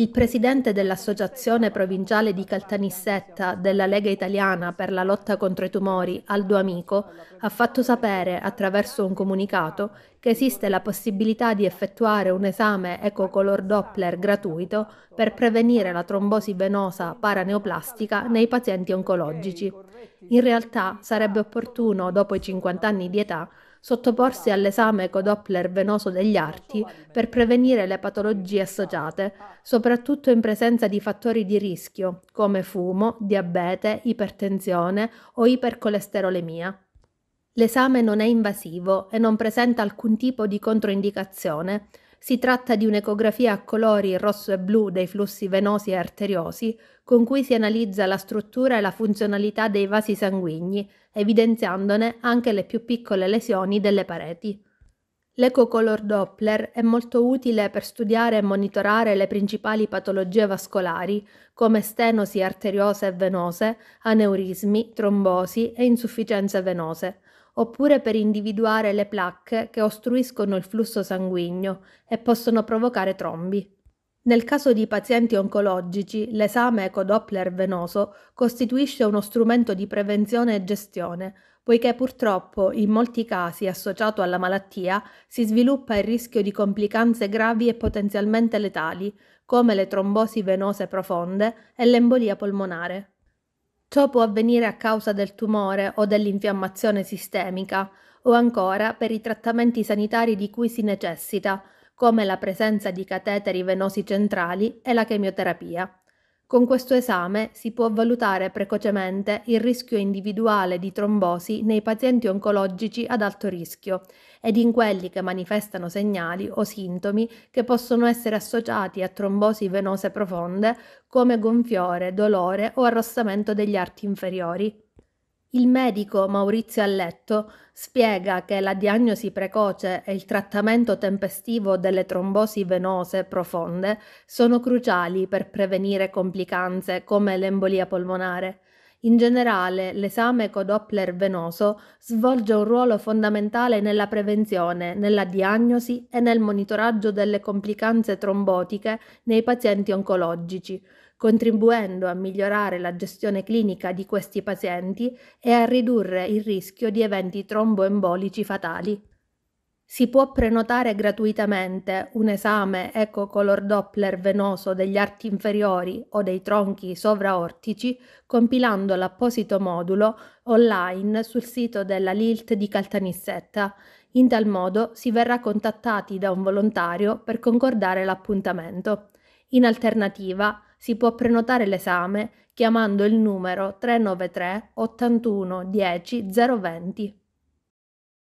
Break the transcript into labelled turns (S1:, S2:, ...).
S1: Il presidente dell'Associazione Provinciale di Caltanissetta della Lega Italiana per la lotta contro i tumori, Aldo Amico, ha fatto sapere attraverso un comunicato che esiste la possibilità di effettuare un esame ecocolor Doppler gratuito per prevenire la trombosi venosa paraneoplastica nei pazienti oncologici. In realtà sarebbe opportuno, dopo i 50 anni di età, sottoporsi all'esame codoppler venoso degli arti per prevenire le patologie associate, soprattutto in presenza di fattori di rischio come fumo, diabete, ipertensione o ipercolesterolemia. L'esame non è invasivo e non presenta alcun tipo di controindicazione, si tratta di un'ecografia a colori rosso e blu dei flussi venosi e arteriosi, con cui si analizza la struttura e la funzionalità dei vasi sanguigni, evidenziandone anche le più piccole lesioni delle pareti. L'ecocolor Doppler è molto utile per studiare e monitorare le principali patologie vascolari, come stenosi arteriose e venose, aneurismi, trombosi e insufficienze venose oppure per individuare le placche che ostruiscono il flusso sanguigno e possono provocare trombi. Nel caso di pazienti oncologici, l'esame ecodoppler venoso costituisce uno strumento di prevenzione e gestione, poiché purtroppo in molti casi associato alla malattia si sviluppa il rischio di complicanze gravi e potenzialmente letali, come le trombosi venose profonde e l'embolia polmonare. Ciò può avvenire a causa del tumore o dell'infiammazione sistemica o ancora per i trattamenti sanitari di cui si necessita, come la presenza di cateteri venosi centrali e la chemioterapia. Con questo esame si può valutare precocemente il rischio individuale di trombosi nei pazienti oncologici ad alto rischio ed in quelli che manifestano segnali o sintomi che possono essere associati a trombosi venose profonde come gonfiore, dolore o arrossamento degli arti inferiori. Il medico Maurizio Alletto spiega che la diagnosi precoce e il trattamento tempestivo delle trombosi venose profonde sono cruciali per prevenire complicanze come l'embolia polmonare in generale, l'esame con venoso svolge un ruolo fondamentale nella prevenzione, nella diagnosi e nel monitoraggio delle complicanze trombotiche nei pazienti oncologici, contribuendo a migliorare la gestione clinica di questi pazienti e a ridurre il rischio di eventi tromboembolici fatali. Si può prenotare gratuitamente un esame eco-color Doppler venoso degli arti inferiori o dei tronchi sovraortici compilando l'apposito modulo online sul sito della LILT di Caltanissetta. In tal modo si verrà contattati da un volontario per concordare l'appuntamento. In alternativa si può prenotare l'esame chiamando il numero 393 81 10 020.